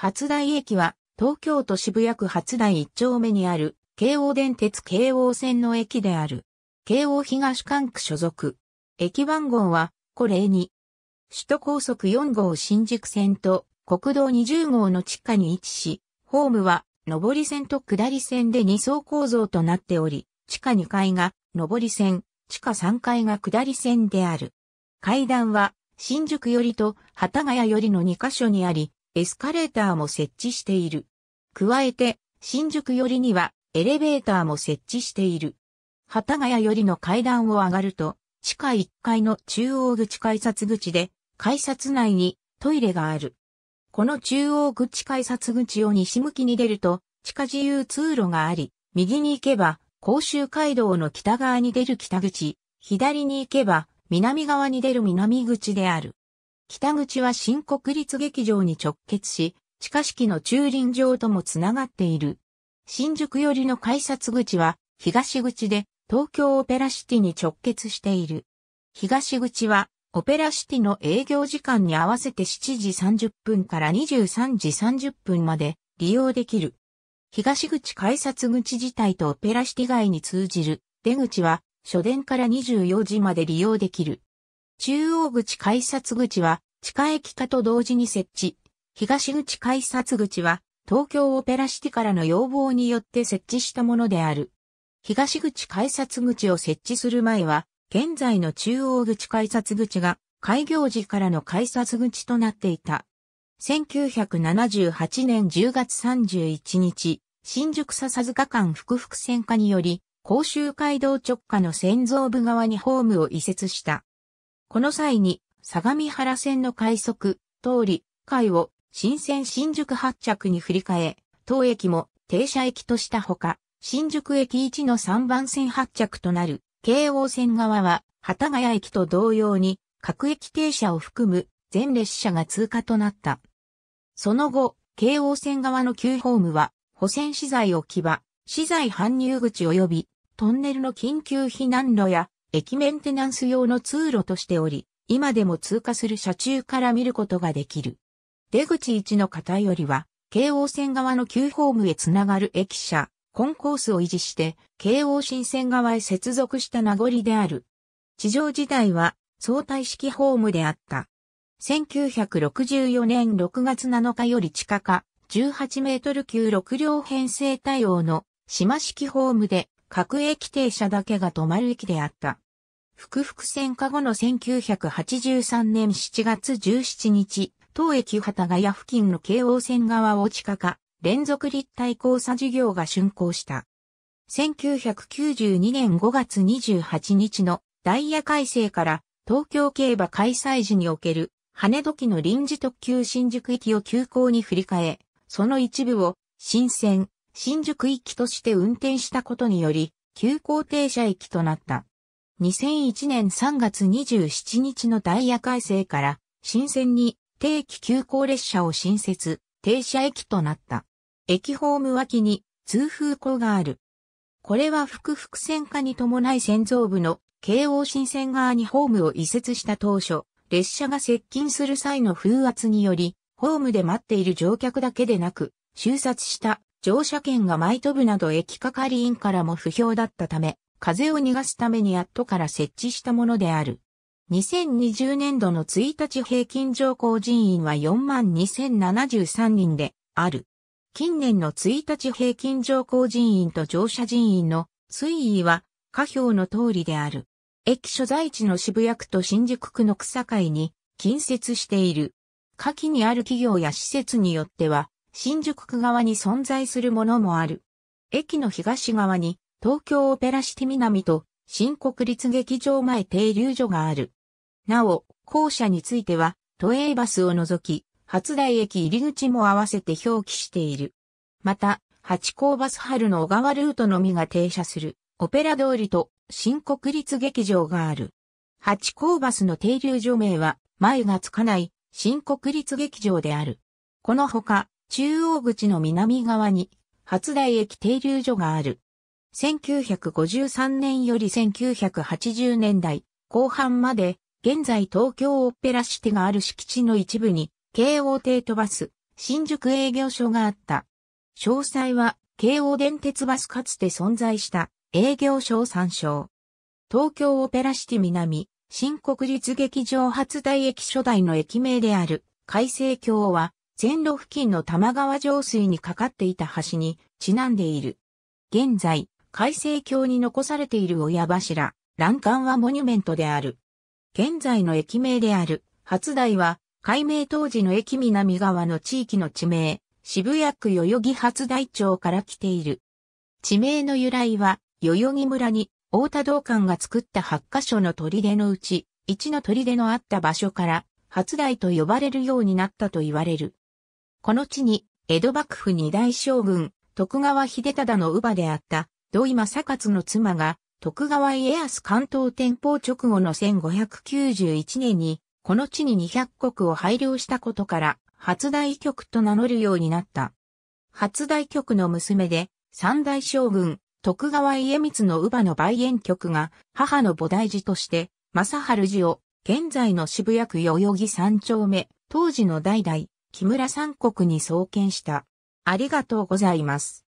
初台駅は、東京都渋谷区初台1丁目にある、京王電鉄京王線の駅である。京王東管区所属。駅番号は、これ2。首都高速4号新宿線と国道20号の地下に位置し、ホームは上り線と下り線で2層構造となっており、地下2階が上り線、地下3階が下り線である。階段は新宿寄りと幡ヶ谷寄りの2カ所にあり、エスカレーターも設置している。加えて、新宿寄りにはエレベーターも設置している。幡ヶ谷寄りの階段を上がると、地下1階の中央口改札口で、改札内にトイレがある。この中央口改札口を西向きに出ると、地下自由通路があり、右に行けば、甲州街道の北側に出る北口、左に行けば、南側に出る南口である。北口は新国立劇場に直結し、地下式の駐輪場ともつながっている。新宿寄りの改札口は東口で東京オペラシティに直結している。東口はオペラシティの営業時間に合わせて7時30分から23時30分まで利用できる。東口改札口自体とオペラシティ外に通じる出口は初電から24時まで利用できる。中央口改札口は地下駅化と同時に設置。東口改札口は東京オペラシティからの要望によって設置したものである。東口改札口を設置する前は、現在の中央口改札口が開業時からの改札口となっていた。1978年10月31日、新宿笹塚間福々線化により、甲州街道直下の線造部側にホームを移設した。この際に、相模原線の快速、通り、会を新線新宿発着に振り替え、当駅も停車駅としたほか、新宿駅1の3番線発着となる、京王線側は、幡ヶ谷駅と同様に、各駅停車を含む全列車が通過となった。その後、京王線側の旧ホームは、保線資材置き場、資材搬入口及び、トンネルの緊急避難路や、駅メンテナンス用の通路としており、今でも通過する車中から見ることができる。出口1の方よりは、京王線側の旧ホームへつながる駅舎、コンコースを維持して、京王新線側へ接続した名残である。地上時代は相対式ホームであった。1964年6月7日より地下化、18メートル級6両編成対応の島式ホームで各駅停車だけが止まる駅であった。福々線下後の1983年7月17日、当駅幡ヶ谷付近の京王線側を地下化、連続立体交差事業が竣工した。1992年5月28日のダイヤ改正から東京競馬開催時における羽時の臨時特急新宿駅を急行に振り替え、その一部を新線、新宿行きとして運転したことにより、急行停車駅となった。2001年3月27日のダイヤ改正から、新線に定期急行列車を新設、停車駅となった。駅ホーム脇に通風口がある。これは複々線化に伴い先造部の京王新線側にホームを移設した当初、列車が接近する際の風圧により、ホームで待っている乗客だけでなく、収札した乗車券が舞い飛ぶなど駅係員からも不評だったため、風を逃がすためにやっとから設置したものである。2020年度の1日平均乗降人員は42,073人である。近年の1日平均乗降人員と乗車人員の推移は下表の通りである。駅所在地の渋谷区と新宿区の草会に近接している。下記にある企業や施設によっては新宿区側に存在するものもある。駅の東側に東京オペラシティ南と新国立劇場前停留所がある。なお、校舎については都営バスを除き、初台駅入り口も合わせて表記している。また、八甲バス春の小川ルートのみが停車する、オペラ通りと新国立劇場がある。八甲バスの停留所名は、前がつかない、新国立劇場である。このほか、中央口の南側に、初台駅停留所がある。1953年より1980年代後半まで、現在東京オペラシティがある敷地の一部に、京王帝都バス、新宿営業所があった。詳細は、京王電鉄バスかつて存在した営業所を参照。東京オペラシティ南、新国立劇場初台駅初代の駅名である、海星橋は、線路付近の玉川上水にかかっていた橋にちなんでいる。現在、海成橋に残されている親柱、欄干はモニュメントである。現在の駅名である、初台は、改名当時の駅南側の地域の地名、渋谷区代々木初台町から来ている。地名の由来は、代々木村に、大田道館が作った8カ所の砦のうち、1の砦のあった場所から、初台と呼ばれるようになったと言われる。この地に、江戸幕府二大将軍、徳川秀忠の乳母であった、土井正勝の妻が、徳川家康関東天保直後の1591年に、この地に200国を配領したことから、初大局と名乗るようになった。初大局の娘で、三大将軍、徳川家光の乳母の梅園局が、母の菩提寺として、正春寺を、現在の渋谷区代々木三丁目、当時の代々、木村三国に創建した。ありがとうございます。